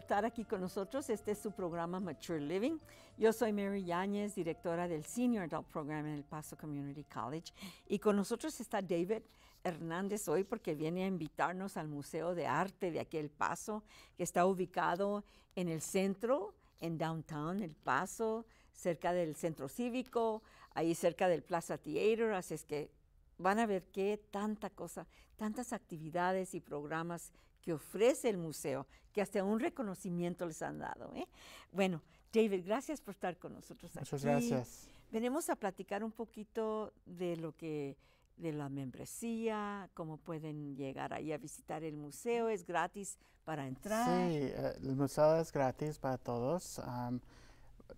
por estar aquí con nosotros. Este es su programa Mature Living. Yo soy Mary Yáñez, directora del Senior Adult Program en El Paso Community College. Y con nosotros está David Hernández hoy porque viene a invitarnos al Museo de Arte de Aquel Paso, que está ubicado en el centro, en Downtown El Paso, cerca del Centro Cívico, ahí cerca del Plaza Theater. Así es que van a ver qué tanta cosa, tantas actividades y programas que ofrece el museo, que hasta un reconocimiento les han dado. ¿eh? Bueno, David, gracias por estar con nosotros aquí. Muchas gracias. Venimos a platicar un poquito de lo que de la membresía, cómo pueden llegar ahí a visitar el museo, es gratis para entrar. Sí, eh, el museo es gratis para todos.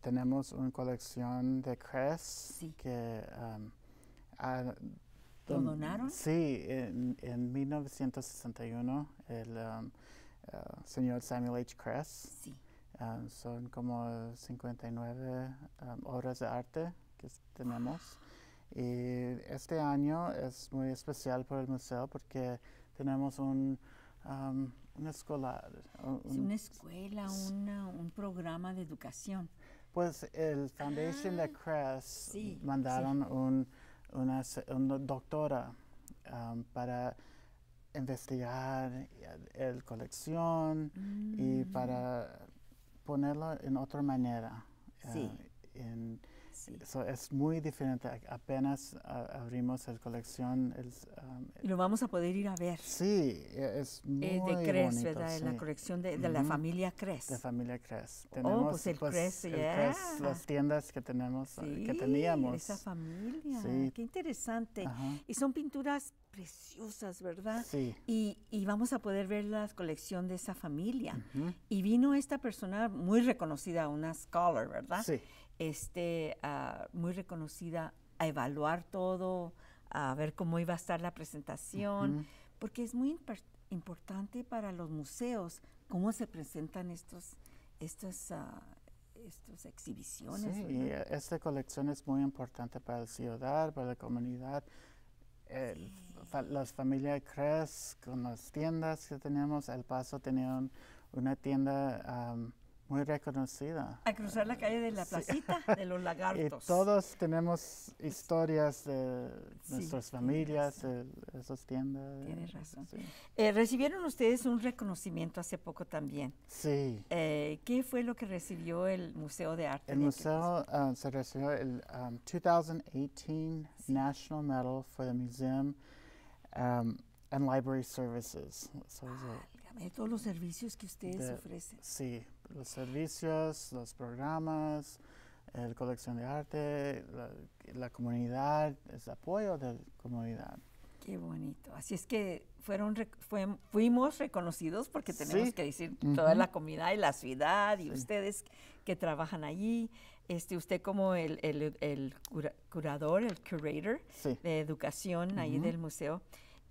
tenemos una colección de CRES que ah, ¿Lo em, donaron? Sí, en, 1961 el um, uh, señor Samuel H. Cress. Sí. Um, son como 59 um, obras de arte que tenemos. Y este año es muy especial para el museo porque tenemos un, una escuela, un programa de educación. Pues el Foundation de ah, Kress mandaron un una, doctora um, para investigar el colección y para mm. ponerla en otra manera. Uh, en, eso es muy diferente. Apenas abrimos la colección. Lo vamos a poder ir a ver. Sí, e, es eh, muy De Cres, ¿verdad? La colección de, de la familia Cres. De familia Cres. Oh, tenemos, pues, el pues, Cres, las tiendas que tenemos, eh, sí, que teníamos. esa familia. Qué interesante. Y son pinturas preciosas, ¿verdad? Sí. Y, y, vamos a poder ver la colección de esa familia. Y vino esta persona muy reconocida, una scholar, ¿verdad? Sí. Este, ah, muy reconocida a evaluar todo, a ver cómo iba a estar la presentación, porque es muy importante para los museos cómo se presentan estos, estas ah, exhibiciones. Sí, esta colección es muy importante para la ciudad, para la comunidad, las familias crecen con las tiendas que teníamos, El Paso tenían una tienda muy reconocida. A cruzar la calle de la placita de los lagartos. todos tenemos historias de nuestras familias, de esas tiendas. Tienes razón. Eh, recibieron ustedes un reconocimiento hace poco también. Sí. Eh, ¿Qué fue lo que recibió el Museo de Arte? El museo ah, se recibió el 2018 um, National Medal for the Museum um, and Library Services. ah, todos los servicios que ustedes ofrecen. Sí los servicios, los programas, la colección de arte, la, comunidad, el apoyo de la comunidad. Qué bonito. Así es que fueron fuimos reconocidos porque tenemos que decir toda la comunidad y la ciudad y ustedes que trabajan allí. Este, usted como el, curador, el curator de educación ahí del museo.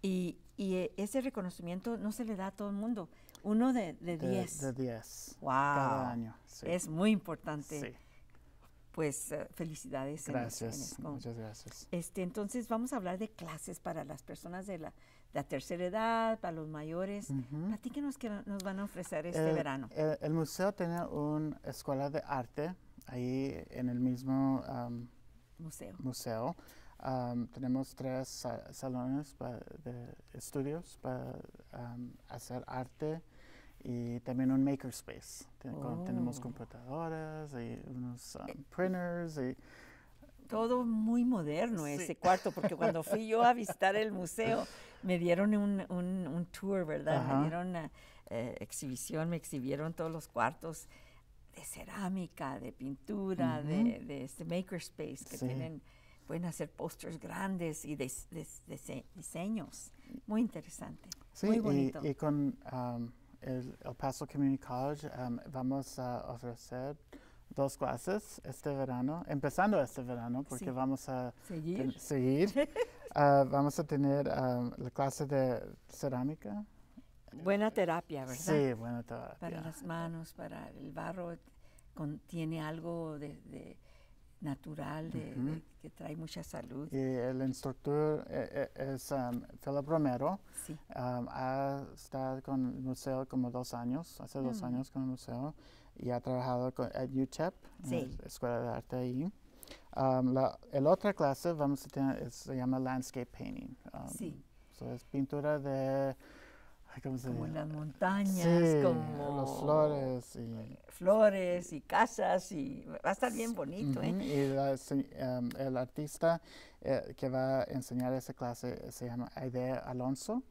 Y, y eh, ese reconocimiento no se le da a todo el mundo. Uno de diez? De 10. Wow. Cada año. Es muy importante. Sí. Pues eh, felicidades. Gracias. muchas gracias. Este, entonces vamos a hablar de clases para las personas de la, de tercera edad, para los mayores. Uh -huh. qué nos van a ofrecer este verano. El, museo tiene una escuela de arte ahí en el mismo museo. museo. tenemos tres salones de estudios para hacer arte, y también un makerspace. Tenemos oh. computadoras y eh, unos um, printers y eh. todo muy moderno ese cuarto, porque cuando fui yo a visitar el museo, me dieron un, un, tour, ¿verdad? Me dieron una eh, exhibición, me exhibieron todos los cuartos de cerámica, de pintura, de, este makerspace que tienen, pueden hacer pósters grandes y de, diseños. Muy interesante, sí, muy bonito. Y, con... Um, el, Paso Community College um, vamos a ofrecer dos clases este verano, empezando este verano, porque vamos a seguir. Ah, vamos a tener um, la clase de cerámica. Buena terapia, ¿verdad? Sí, buena terapia. Para las manos, para el barro, contiene algo de natural, que trae mucha salud. el instructor eh, eh, es um, Philip Romero. Sí. Um, ha estado con el museo como dos años, hace dos mm. años con el museo, y ha trabajado con, en UTEP, Escuela de Arte ahí. Um, la el otra clase vamos a tener, se llama Landscape Painting. sí. es pintura de como las montañas, con como los flores y flores y casas y va a estar bien bonito, ¿eh? Y em, el artista eh, que va a enseñar esa clase se llama Aide Alonso.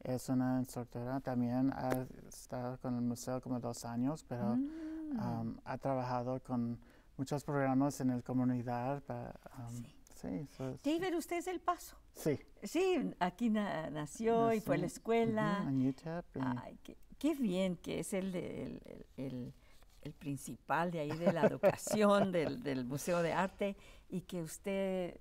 Es una instructora también ha estado con el museo como dos años, pero mm. ha trabajado con muchos programas en el comunidad para Sí, eso es. usted es el Paso. Sí. Sí, aquí nació y fue a la escuela. Ay, qué, bien que es el, el, el, principal de ahí de la educación del, del, Museo de Arte y que usted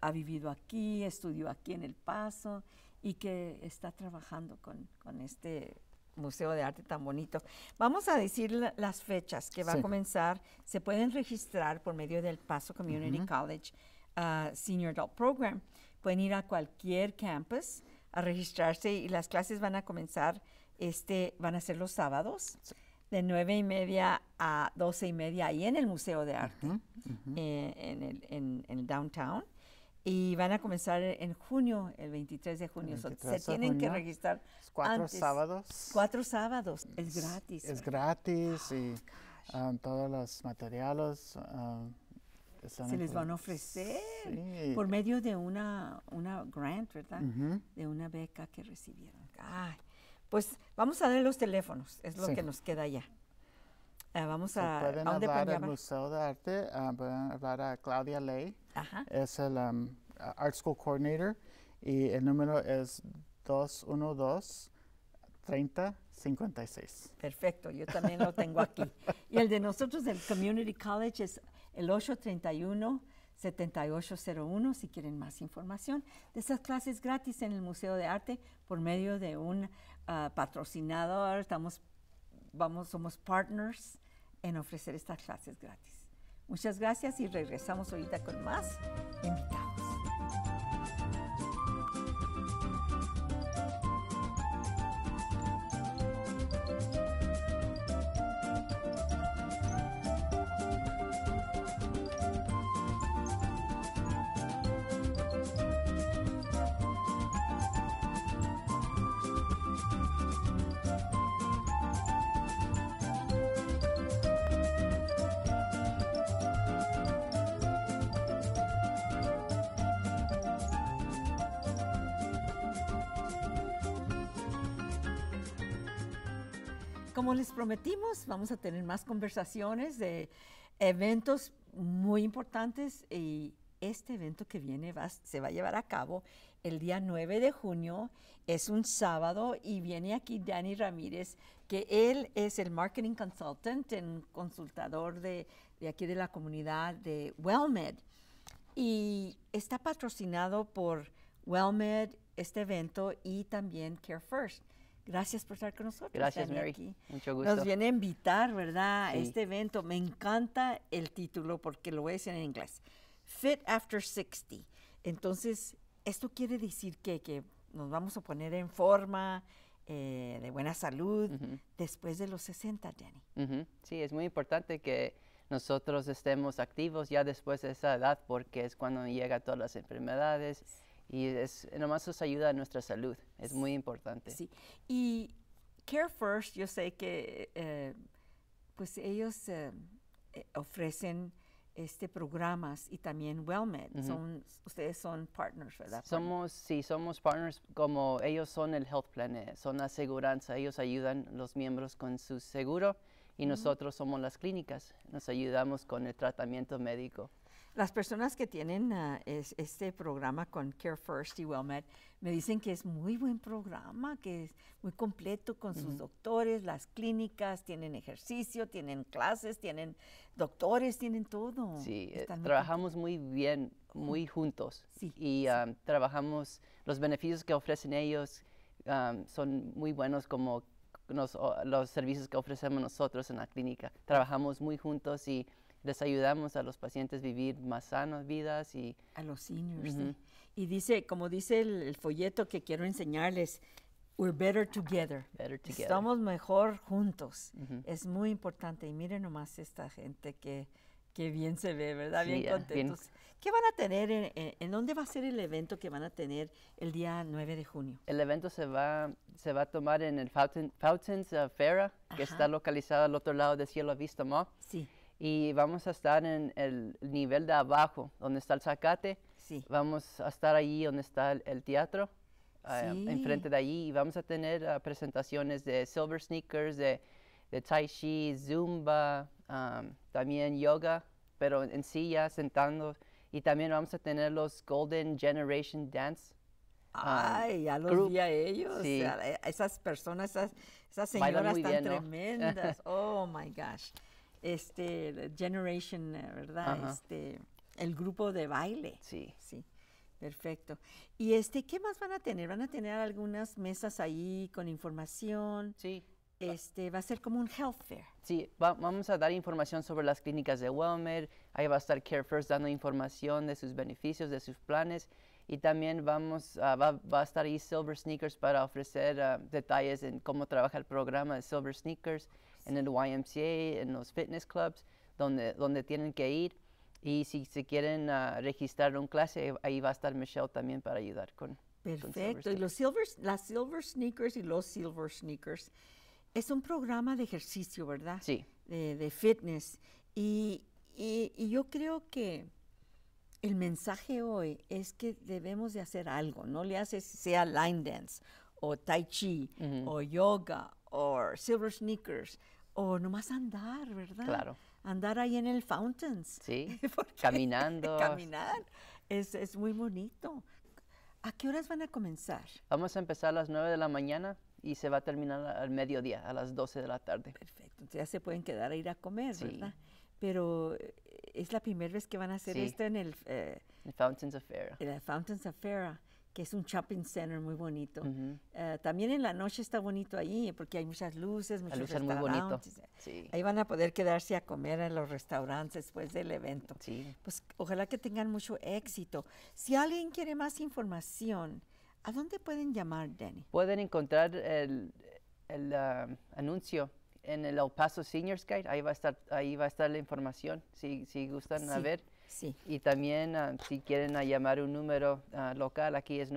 ha vivido aquí, estudió aquí en el Paso y que está trabajando con, con este Museo de Arte tan bonito. Vamos a decir las fechas que va a comenzar. Se pueden registrar por medio del Paso Community College Senior Adult Program. Pueden ir a cualquier campus a registrarse y las clases van a comenzar, este, van a ser los sábados, de nueve y media a doce y media, ahí en el Museo de Arte, eh, en, el, en, el, downtown. Y van a comenzar en junio, el 23 de junio. se tienen que registrar. Cuatro sábados. Cuatro sábados. Es gratis. Es eh. gratis y ah, ah, todos los materiales. Ah, se les van a ofrecer por medio de una, una grant, ¿verdad? De una beca que recibieron. pues vamos a dar los teléfonos, es lo que nos queda ya. Ah, vamos a, ¿a hablar al Museo de Arte, ah, hablar a Claudia Ley, es el um, Art School Coordinator y el número es 212 3056. Perfecto, yo también lo tengo aquí. y el de nosotros del Community College es el 831-7801 si quieren más información de esas clases gratis en el Museo de Arte por medio de un ah, patrocinador. Estamos, vamos, somos partners en ofrecer estas clases gratis. Muchas gracias y regresamos ahorita con más como les prometimos, vamos a tener más conversaciones de eventos muy importantes y este evento que viene se va a llevar a cabo el día 9 de junio, es un sábado y viene aquí Danny Ramírez, que él es el marketing consultant, un consultador de, de aquí de la comunidad de WellMed. Y está patrocinado por WellMed este evento y también Care First. Gracias por estar con nosotros. Gracias, Mary. Aquí. Mucho gusto. Nos viene a invitar, ¿verdad? Sí. Este evento. Me encanta el título porque lo es en inglés. Fit After 60. Entonces, esto quiere decir que, que nos vamos a poner en forma, eh, de buena salud, después de los 60, Jenny. Sí, es muy importante que nosotros estemos activos ya después de esa edad porque es cuando llega todas las enfermedades. Y es, nomás nos ayuda a nuestra salud, es muy importante. Sí, y Care First, yo sé que eh, pues ellos eh, eh, ofrecen este programas y también WellMed. son, ustedes son partners, ¿verdad? Somos, sí, somos partners como ellos son el Health Plan, son la aseguranza, ellos ayudan los miembros con su seguro y nosotros somos las clínicas, nos ayudamos con el tratamiento médico. Las personas que tienen ah, este programa con Care First y WellMed me dicen que es muy buen programa, que es muy completo con sus doctores, las clínicas, tienen ejercicio, tienen clases, tienen doctores, tienen todo. Sí, eh, trabajamos muy bien, muy juntos. y ah, trabajamos, los beneficios que ofrecen ellos ah, son muy buenos como los servicios que ofrecemos nosotros en la clínica. Trabajamos muy juntos y les ayudamos a los pacientes a vivir más sanas vidas y... A los seniors. ¿sí? Y dice, como dice el, folleto que quiero enseñarles, we're better together. Estamos mejor juntos. Es muy importante. Y miren nomás esta gente que, que bien se ve, ¿verdad? bien ah, contentos. ¿Qué van a tener? En, dónde va a ser el evento que van a tener el día 9 de junio? El evento se va, se va a tomar en el Fountains Fair, que está localizado al otro lado de Cielo Vista Mall. Sí y vamos a estar en el nivel de abajo, donde está el zacate. Sí. Vamos a estar allí donde está el, teatro, ah, sí. enfrente de allí, y vamos a tener ah, presentaciones de Silver Sneakers, de, Tai Chi, Zumba, también yoga, pero en silla, sentando. Y también vamos a tener los Golden Generation Dance. Ah, Ay, ya los vi a ellos, esas personas, esas, señoras tan ¿eh? tremendas. Oh my gosh este Generation, eh, ¿verdad? Este el grupo de baile. Sí. Sí. Perfecto. ¿Y este qué más van a tener? ¿Van a tener algunas mesas ahí con información? Sí. Este, va a ser como un health fair. Sí, vamos a dar información sobre las clínicas de WellMed, ahí va a estar Care First dando información de sus beneficios, de sus planes y también vamos, va, a estar ahí Silver Sneakers para ofrecer ah, detalles en cómo trabaja el programa de Silver Sneakers en el YMCA, en los fitness clubs, donde, donde tienen que ir. Y si se quieren ah, registrar un clase, ahí va a estar Michelle también para ayudar con. Perfecto. y los silver, las Silver Sneakers y los Silver Sneakers es un programa de ejercicio, ¿verdad? Sí. De, fitness. Y, y, yo creo que el mensaje hoy es que debemos de hacer algo, no le haces sea line dance o tai chi o yoga o silver sneakers, o nomás andar, ¿verdad? Claro. Andar ahí en el Fountains. Sí, caminando. Caminar es, muy bonito. ¿A qué horas van a comenzar? Vamos a empezar a las 9 de la mañana y se va a terminar al mediodía, a las 12 de la tarde. Perfecto, entonces ya se pueden quedar a ir a comer, ¿verdad? Pero eh, es la primera vez que van a hacer esto eh, en el... Fountains of En el Fountains of que es un shopping center muy bonito. Eh, también en la noche está bonito ahí, porque hay muchas luces, muchos luces restaurantes. Muy bonito. Eh, ahí van a poder quedarse a comer en los restaurantes después del evento. Pues ojalá que tengan mucho éxito. Si alguien quiere más información, ¿a dónde pueden llamar, Danny? Pueden encontrar el, ah, anuncio en el El Paso Seniors Guide. Ahí va a estar, ahí va a estar la información, si, gustan a ver. Y también ah, si quieren ah, llamar un número ah, local, aquí es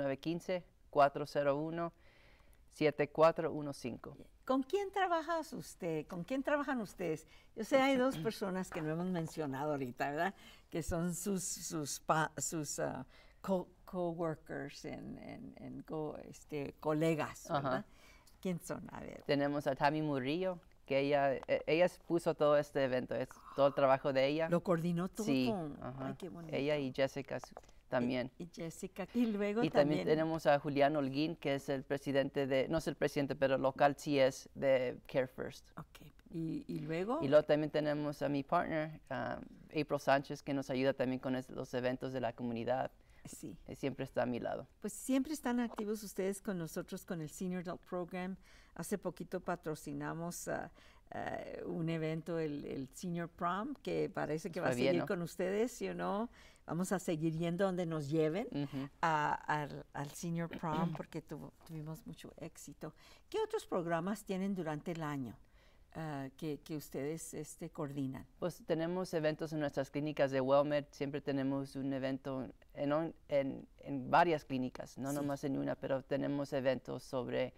915-401-7415. ¿Con quién trabajas usted? ¿Con quién trabajan ustedes? Yo sé, hay dos personas que no hemos mencionado ahorita, ¿verdad? Que son sus, sus, co-workers, en, este, colegas, ¿verdad? ¿Quién son? A ver. Tenemos a Tammy Murillo, que ella, e, ella puso todo este evento, es todo el trabajo de ella. Lo coordinó todo. Sí, ay, ella y Jessica también. Y, Jessica, y luego y también. tenemos a Julián Holguín, que es el presidente de, no es el presidente, pero local sí es de Care First. Ok, y, luego. Y luego también tenemos a mi partner, um, April Sánchez, que nos ayuda también con los eventos de la comunidad. Sí. Eh, siempre está a mi lado. Pues siempre están activos ustedes con nosotros con el Senior Adult Program. Hace poquito patrocinamos ah, ah, un evento, el, Senior Prom, que parece que va a seguir con ustedes, ¿sí no? Vamos a seguir yendo donde nos lleven al, Senior Prom porque tuvimos mucho éxito. ¿Qué otros programas tienen durante el año? Ah, que, que, ustedes este, coordinan? Pues tenemos eventos en nuestras clínicas de WellMed, siempre tenemos un evento en, en, en varias clínicas, no nomás en una, pero tenemos eventos sobre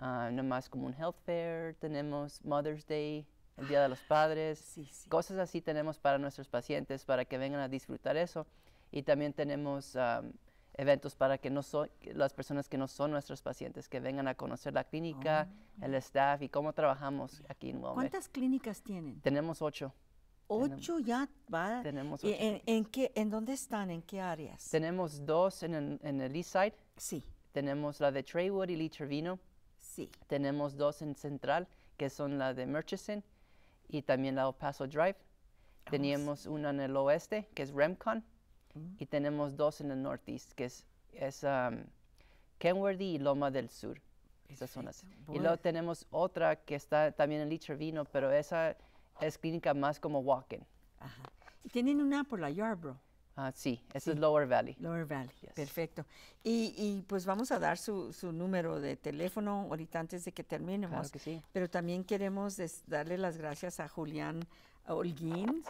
ah, nomás como un health fair, tenemos Mother's Day, el Día de los ah, Padres, cosas así tenemos para nuestros pacientes para que vengan a disfrutar eso. Y también tenemos eventos para que no son, las personas que no son nuestros pacientes, que vengan a conocer la clínica, ah. el staff y cómo trabajamos aquí en Guam. ¿Cuántas clínicas tienen? Tenemos ocho. ¿Ocho ya? Va. Tenemos ¿En, qué, ¿En dónde están? ¿En qué áreas? Tenemos dos en, el East Side. Sí. Tenemos la de Traywood y Lee Trevino. Sí. Tenemos dos en Central, que son la de Murchison y también la de Paso Drive. Teníamos una en el oeste, que es Remcon y tenemos dos en el northeast, que es, es um, Kenworthy y Loma del Sur. Esas zonas. Y luego tenemos otra que está también en Lichervino, pero esa es clínica más como walk Ajá. Y tienen una por la Yarbrough. Ah, sí, esa es Lower Valley. Lower Valley, perfecto. Y, y, pues vamos a dar su, su, número de teléfono ahorita antes de que terminemos. Claro que sí. Pero también queremos darle las gracias a Julián Holguín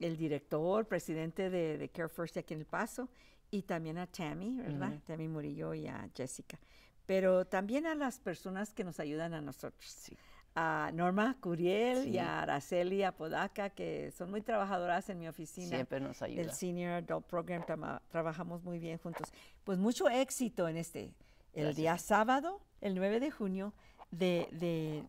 el director, presidente de, Care First aquí en El Paso, y también a Tammy, ¿verdad? Tammy Murillo y a Jessica. Pero también a las personas que nos ayudan a nosotros. A Norma Curiel y a Araceli Apodaca, que son muy trabajadoras en mi oficina. Siempre nos ayudan. El Senior Adult Program, trabajamos muy bien juntos. Pues mucho éxito en este. El día sábado, el 9 de junio, de, de,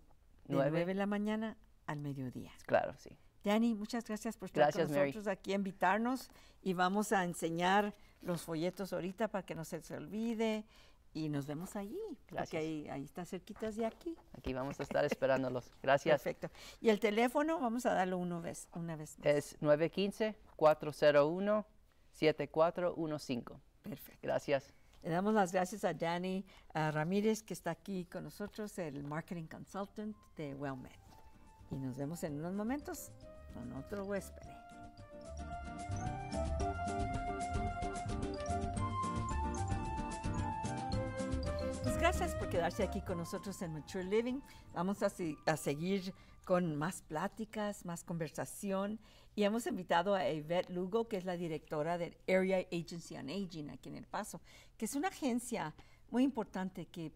de 9 de la mañana al mediodía. Claro, sí. Dani, muchas gracias por estar con nosotros aquí, invitarnos y vamos a enseñar los folletos ahorita para que no se se olvide y nos vemos allí, porque ahí, ahí, está cerquitas de aquí. Aquí vamos a estar esperándolos. Gracias. Perfecto. Y el teléfono, vamos a darlo una vez, una vez más. Es 915-401-7415. Perfecto. Gracias. Le damos las gracias a Dani Ramírez, que está aquí con nosotros, el Marketing Consultant de WellMed. Y nos vemos en unos momentos con otro huésped. Pues gracias por quedarse aquí con nosotros en Mature Living. Vamos a, seguir con más pláticas, más conversación. Y hemos invitado a Yvette Lugo, que es la directora del Area Agency on Aging aquí en El Paso, que es una agencia muy importante que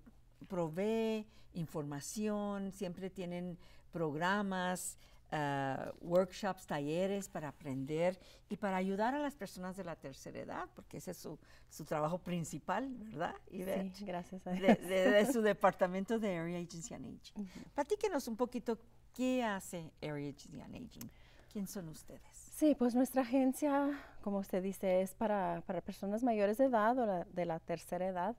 provee información, siempre tienen programas Ah, workshops, talleres para aprender y para ayudar a las personas de la tercera edad, porque ese es su, su trabajo principal, ¿verdad? Y de, sí, gracias a Dios. De, su departamento de Area Agency and Aging. Platíquenos un poquito qué hace Area Agency and Aging. ¿Quién son ustedes? Sí, pues nuestra agencia, como usted dice, es para, para personas mayores de edad o de la tercera edad.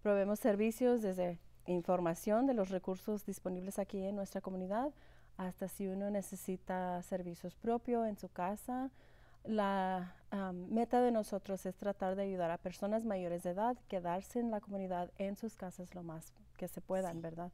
Proveemos servicios desde información de los recursos disponibles aquí en nuestra comunidad hasta si uno necesita servicios propios en su casa. La meta de nosotros es tratar de ayudar a personas mayores de edad, quedarse en la comunidad, en sus casas lo más que se puedan, ¿verdad?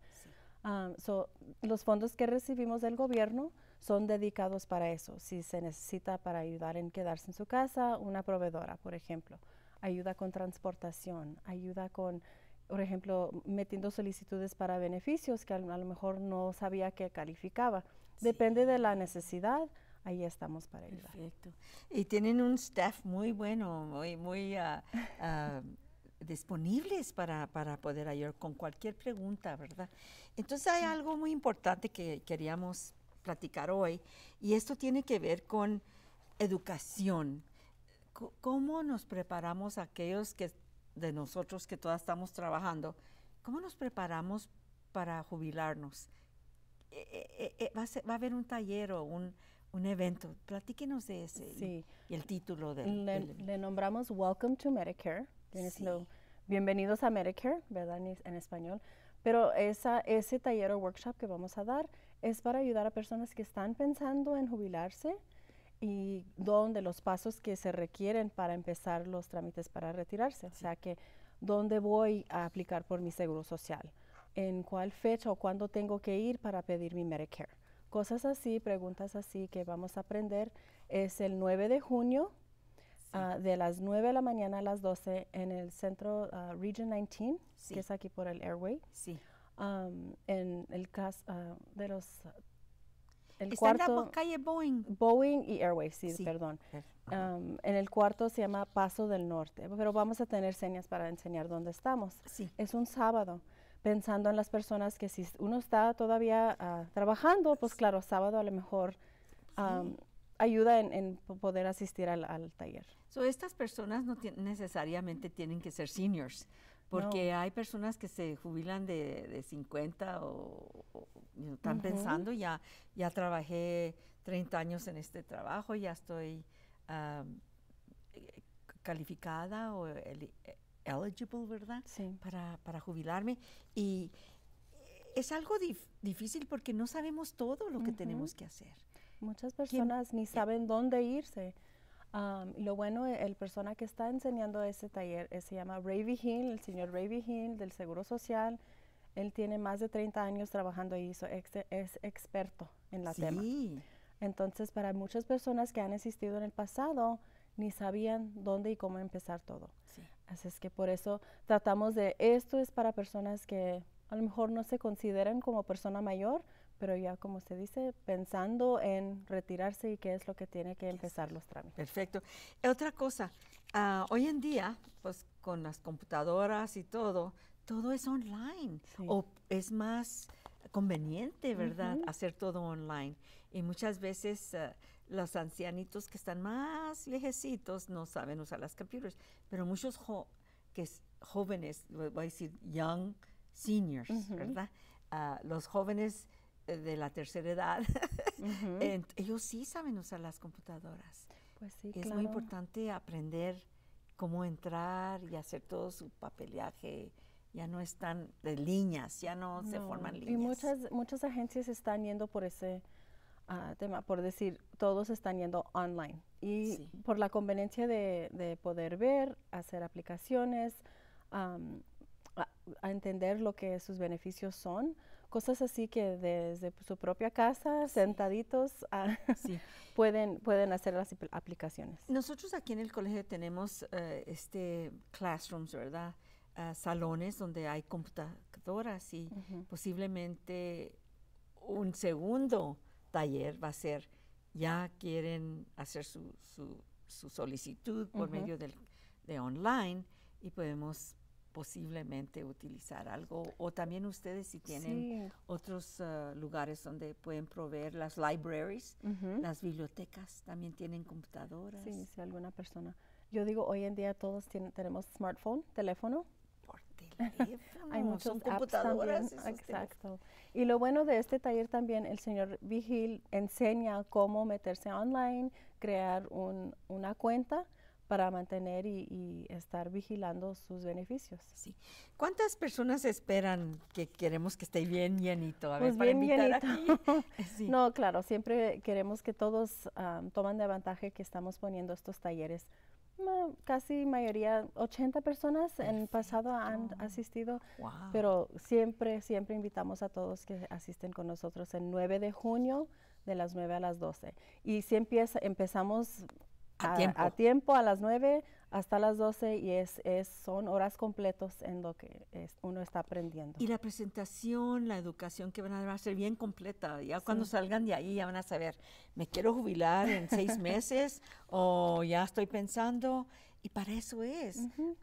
so, los fondos que recibimos del gobierno son dedicados para eso. Si se necesita para ayudar en quedarse en su casa, una proveedora, por ejemplo, ayuda con transportación, ayuda con por ejemplo, metiendo solicitudes para beneficios que a, lo mejor no sabía que calificaba. Depende de la necesidad, ahí estamos para ayudar. Perfecto. Y tienen un staff muy bueno, muy, muy ah, ah, disponibles para, para, poder ayudar con cualquier pregunta, ¿verdad? Entonces hay algo muy importante que queríamos platicar hoy y esto tiene que ver con educación. ¿Cómo nos preparamos aquellos que de nosotros que todas estamos trabajando, ¿cómo nos preparamos para jubilarnos? Eh, eh, eh, va, a haber un taller o un, evento. Platíquenos de ese y, el título de le, nombramos Welcome to Medicare. bienvenidos a Medicare, ¿verdad? En, español. Pero ese taller o workshop que vamos a dar es para ayudar a personas que están pensando en jubilarse y donde los pasos que se requieren para empezar los trámites para retirarse. O sea que dónde voy a aplicar por mi seguro social, en cuál fecha o cuándo tengo que ir para pedir mi Medicare. Cosas así, preguntas así que vamos a aprender. Es el 9 de junio ah, de las 9 de la mañana a las 12 en el centro ah, Region 19, que es aquí por el Airway. Sí. en el caso ah, de los Está en la calle Boeing. Boeing y Airways, sí, perdón. en el cuarto se llama Paso del Norte, pero vamos a tener señas para enseñar dónde estamos. Sí. Es un sábado, pensando en las personas que si uno está todavía ah, trabajando, pues claro, sábado a lo mejor ayuda en, poder asistir al, taller. estas personas no necesariamente tienen que ser seniors. Porque hay personas que se jubilan de, de 50 o, están pensando, ya, ya trabajé 30 años en este trabajo, ya estoy ah, eh, calificada o eligible, ¿verdad? Para, jubilarme. Y es algo difícil porque no sabemos todo lo que tenemos que hacer. Muchas personas ni eh, saben dónde irse lo bueno, eh, el persona que está enseñando ese taller eh, se llama ravi Hill el señor ravi Hill del Seguro Social. Él tiene más de 30 años trabajando ahí, es experto en la tema. Entonces, para muchas personas que han existido en el pasado, ni sabían dónde y cómo empezar todo. Así es que por eso tratamos de, esto es para personas que a lo mejor no se consideran como persona mayor, pero ya como se dice, pensando en retirarse y qué es lo que tiene que empezar los trámites. Perfecto. Otra cosa, ah, hoy en día, pues con las computadoras y todo, todo es online o es más conveniente, ¿verdad? Hacer todo online. Y muchas veces ah, los ancianitos que están más viejecitos no saben usar las computers, pero muchos que jóvenes, voy a decir young seniors, ¿verdad? Ah, los jóvenes de la tercera edad, ellos sí saben usar las computadoras. Pues es muy importante aprender cómo entrar y hacer todo su papeleaje. Ya no están de líneas, ya no, se forman líneas. Y muchas, muchas agencias están yendo por ese ah, tema, por decir, todos están yendo online. Y por la conveniencia de, poder ver, hacer aplicaciones, a entender lo que sus beneficios son. Cosas así que desde su propia casa, sentaditos, ah, pueden, pueden hacer las aplicaciones. Nosotros aquí en el colegio tenemos eh, este classrooms, ¿verdad? Ah, salones donde hay computadoras y posiblemente un segundo taller va a ser, ya quieren hacer su, solicitud por medio del, de online y podemos posiblemente utilizar algo o también ustedes si tienen otros ah, lugares donde pueden proveer las libraries, las bibliotecas también tienen computadoras. Sí, si alguna persona. Yo digo, hoy en día todos tienen, tenemos smartphone, teléfono. Por teléfono. Hay muchas computadoras. exacto. Y lo bueno de este taller también, el señor Vigil enseña cómo meterse online, crear un, una cuenta para mantener y, estar vigilando sus beneficios. Sí. ¿Cuántas personas esperan que queremos que esté bien llenito? A ver, pues bien para llenito. Aquí. No, claro, siempre queremos que todos toman de ventaja que estamos poniendo estos talleres. casi mayoría, 80 personas en en pasado han asistido, pero siempre, siempre invitamos a todos que asisten con nosotros el 9 de junio de las 9 a las 12. Y si empieza, empezamos a, tiempo. a, las 9 hasta las 12 y es, son horas completos en lo que es, uno está aprendiendo. Y la presentación, la educación que van a va a ser bien completa. Ya cuando salgan de ahí ya van a saber, me quiero jubilar en seis meses o ya estoy pensando. Y para eso es,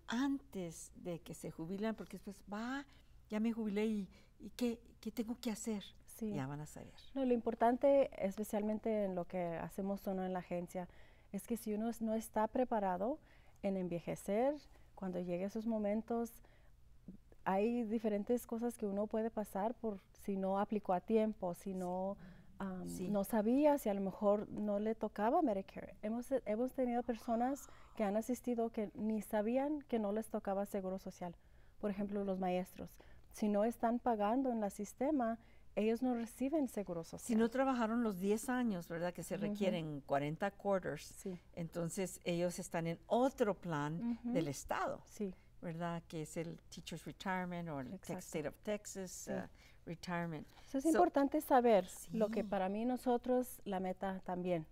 antes de que se jubilan, porque después va, ya me jubilé y, ¿qué, qué tengo que hacer. Ya van a saber. No, lo importante, especialmente en lo que hacemos solo en la agencia, es que si uno no está preparado en envejecer, cuando llegue a esos momentos, hay diferentes cosas que uno puede pasar por si no aplicó a tiempo, si no, sabía, si a lo mejor no le tocaba Medicare. Hemos, hemos tenido personas que han asistido que ni sabían que no les tocaba Seguro Social. Por ejemplo, los maestros. Si no están pagando en la sistema, ellos no reciben seguro social. Si no trabajaron los 10 años, ¿verdad? Que se requieren 40 quarters, entonces ellos están en otro plan del Estado, sí. ¿verdad? Que es el Teacher's Retirement o el State of Texas uh, Retirement. Eso es importante saber lo que para mí nosotros, la meta también,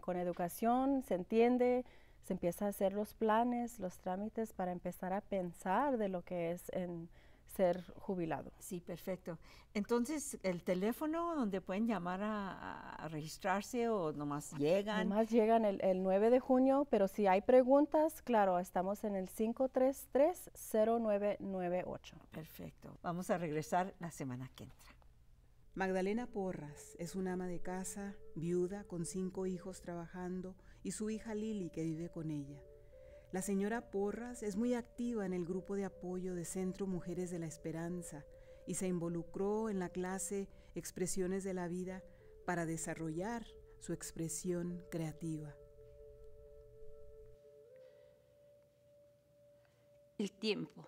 con educación se entiende, se empieza a hacer los planes, los trámites para empezar a pensar de lo que es en ser jubilado. Sí, perfecto. Entonces, el teléfono donde pueden llamar a, registrarse o nomás llegan. Nomás llegan el, el, 9 de junio, pero si hay preguntas, claro, estamos en el 533-0998. Perfecto. Vamos a regresar la semana que entra. Magdalena Porras es una ama de casa, viuda, con cinco hijos trabajando y su hija Lili que vive con ella. La señora Porras es muy activa en el grupo de apoyo de Centro Mujeres de la Esperanza y se involucró en la clase Expresiones de la Vida para desarrollar su expresión creativa. El tiempo.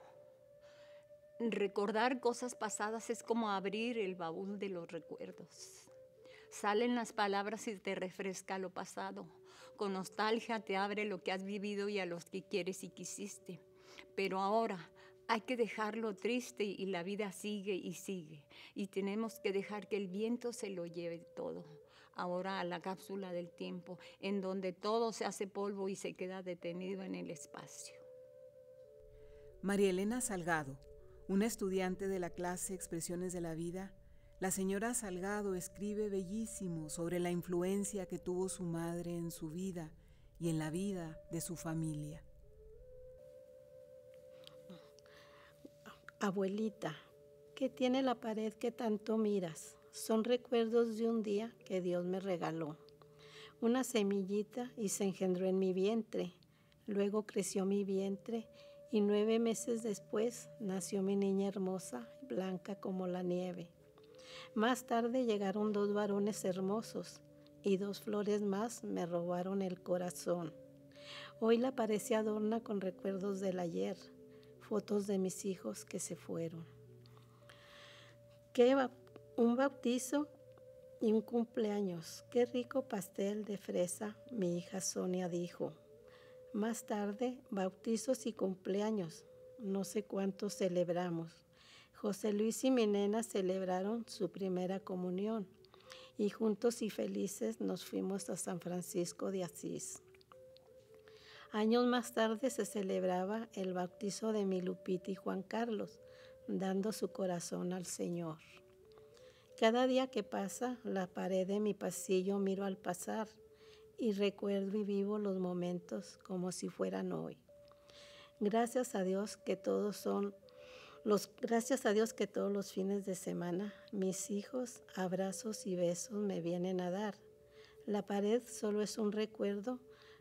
Recordar cosas pasadas es como abrir el baúl de los recuerdos. Salen las palabras y te refresca lo pasado nostalgia te abre lo que has vivido y a los que quieres y quisiste. Pero ahora hay que dejarlo triste y la vida sigue y sigue. Y tenemos que dejar que el viento se lo lleve todo. Ahora a la cápsula del tiempo, en donde todo se hace polvo y se queda detenido en el espacio. María Elena Salgado, una estudiante de la clase Expresiones de la Vida, la señora Salgado escribe bellísimo sobre la influencia que tuvo su madre en su vida y en la vida de su familia. Abuelita, ¿qué tiene la pared que tanto miras? Son recuerdos de un día que Dios me regaló. Una semillita y se engendró en mi vientre. Luego creció mi vientre y nueve meses después nació mi niña hermosa, blanca como la nieve. Más tarde llegaron dos varones hermosos y dos flores más me robaron el corazón. Hoy la parecía adorna con recuerdos del ayer, fotos de mis hijos que se fueron. un bautizo y un cumpleaños. Qué rico pastel de fresa, mi hija Sonia dijo. Más tarde, bautizos y cumpleaños. No sé cuántos celebramos. José Luis y mi nena celebraron su primera comunión y juntos y felices nos fuimos a San Francisco de Asís. Años más tarde se celebraba el bautizo de mi Lupita y Juan Carlos, dando su corazón al Señor. Cada día que pasa, la pared de mi pasillo miro al pasar y recuerdo y vivo los momentos como si fueran hoy. Gracias a Dios que todos son gracias a Dios que todos los fines de semana mis hijos abrazos y besos me vienen a dar. La pared solo es un recuerdo,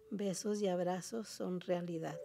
besos y abrazos son realidad.